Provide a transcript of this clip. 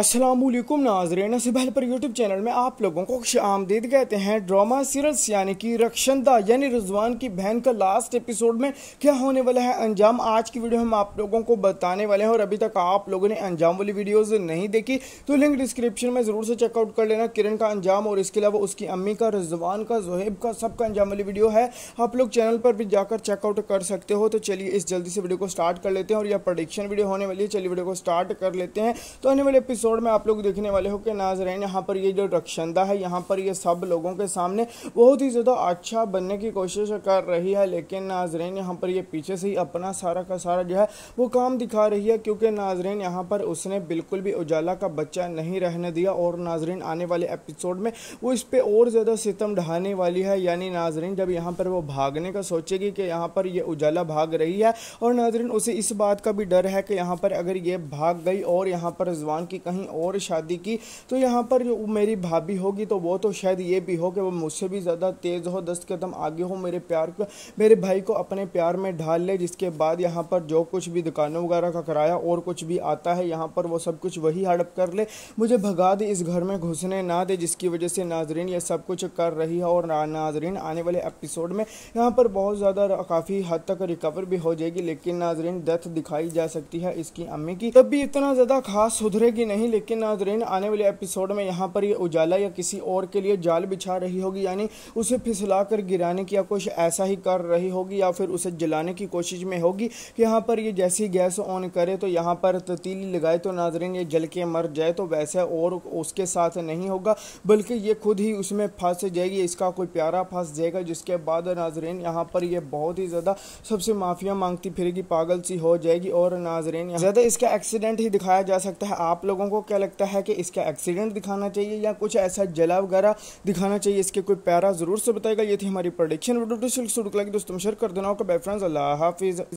असलम नाजरेन सिबहल पर YouTube channel में आप लोगों को खुश आमदीद कहते हैं ड्रामा सीरियल्स यानी कि रक्षंदा यानी रिजवान की बहन का लास्ट एपिसोड में क्या होने वाला है अंजाम आज की वीडियो हम आप लोगों को बताने वाले हैं और अभी तक आप लोगों ने अंजाम वाली वीडियोज़ नहीं देखी तो लिंक डिस्क्रिप्शन में ज़रूर से चेकआउट कर लेना किरण का अंजाम और इसके अलावा उसकी अम्मी का रिजवान का जहेब का सबका अंजाम वाली वीडियो है आप लोग चैनल पर भी जाकर चेकआउट कर सकते हो तो चलिए इस जल्दी से वीडियो को स्टार्ट कर लेते हैं और यह प्रडिक्शन वीडियो होने वाली है चलिए वीडियो को स्टार्ट कर लेते हैं तो आने वाले एपिसोड एपिसोड में आप लोग देखने वाले हो कि नाजरन यहाँ पर ये जो रक्षंदा है यहाँ पर ये सब लोगों के सामने बहुत ही ज़्यादा अच्छा बनने की कोशिश कर रही है लेकिन नाजरन यहाँ पर ये पीछे से ही अपना सारा का सारा जो है वो काम दिखा रही है क्योंकि नाजरन यहाँ पर उसने बिल्कुल भी उजाला का बच्चा नहीं रहने दिया और नाजरन आने वाले एपिसोड में वो इस पर और ज़्यादा सितम ढहाने वाली है यानी नाजरन जब यहाँ पर वो भागने का सोचेगी कि यहाँ पर ये उजाला भाग रही है और नाजरन उसे इस बात का भी डर है कि यहाँ पर अगर ये भाग गई और यहाँ पर जवान की कहीं कहीं और शादी की तो यहाँ पर जो मेरी भाभी होगी तो वो तो शायद ये भी हो कि वो मुझसे भी ज़्यादा तेज़ हो दस कदम आगे हो मेरे प्यार को मेरे भाई को अपने प्यार में ढाल ले जिसके बाद यहाँ पर जो कुछ भी दुकानों वगैरह का किराया और कुछ भी आता है यहाँ पर वो सब कुछ वही हड़प कर ले मुझे भगा दे इस घर में घुसने ना दे जिसकी वजह से नाजरीन ये सब कुछ कर रही है और नाजरीन आने वाले एपिसोड में यहाँ पर बहुत ज़्यादा काफ़ी हद तक रिकवर भी हो जाएगी लेकिन नाजरीन डेथ दिखाई जा सकती है इसकी अम्मी की तब भी इतना ज़्यादा खास सुधरेगी नहीं नहीं लेकिन नाजरीन आने वाले एपिसोड में यहाँ पर ये उजाला या किसी और के लिए जाल बिछा रही होगी यानी उसे फिसला कर गिराने की या कुछ ऐसा ही कर रही होगी या फिर उसे जलाने की कोशिश में होगी कि यहाँ पर ये जैसी गैस ऑन करे तो यहाँ पर ततीली लगाए तो नाजरीन ये जल के मर जाए तो वैसे और उसके साथ नहीं होगा बल्कि ये खुद ही उसमें फंस जाएगी इसका कोई प्यारा फंस जाएगा जिसके बाद नाजरीन यहाँ पर यह बहुत ही ज़्यादा सबसे माफ़िया मांगती फिरेगी पागल सी हो जाएगी और नाजरीन ज़्यादा इसका एक्सीडेंट ही दिखाया जा सकता है आप लोगों को क्या लगता है कि इसका एक्सीडेंट दिखाना चाहिए या कुछ ऐसा जला वगैरह दिखाना चाहिए इसके कोई पैरा ज़रूर से बताएगा ये थी हमारी प्रोडिक्शन तो वीडियो शुरू लगी दोस्तों शेयर कर देना होगा बाय फ्रेंड्स अल्लाह हाफिज़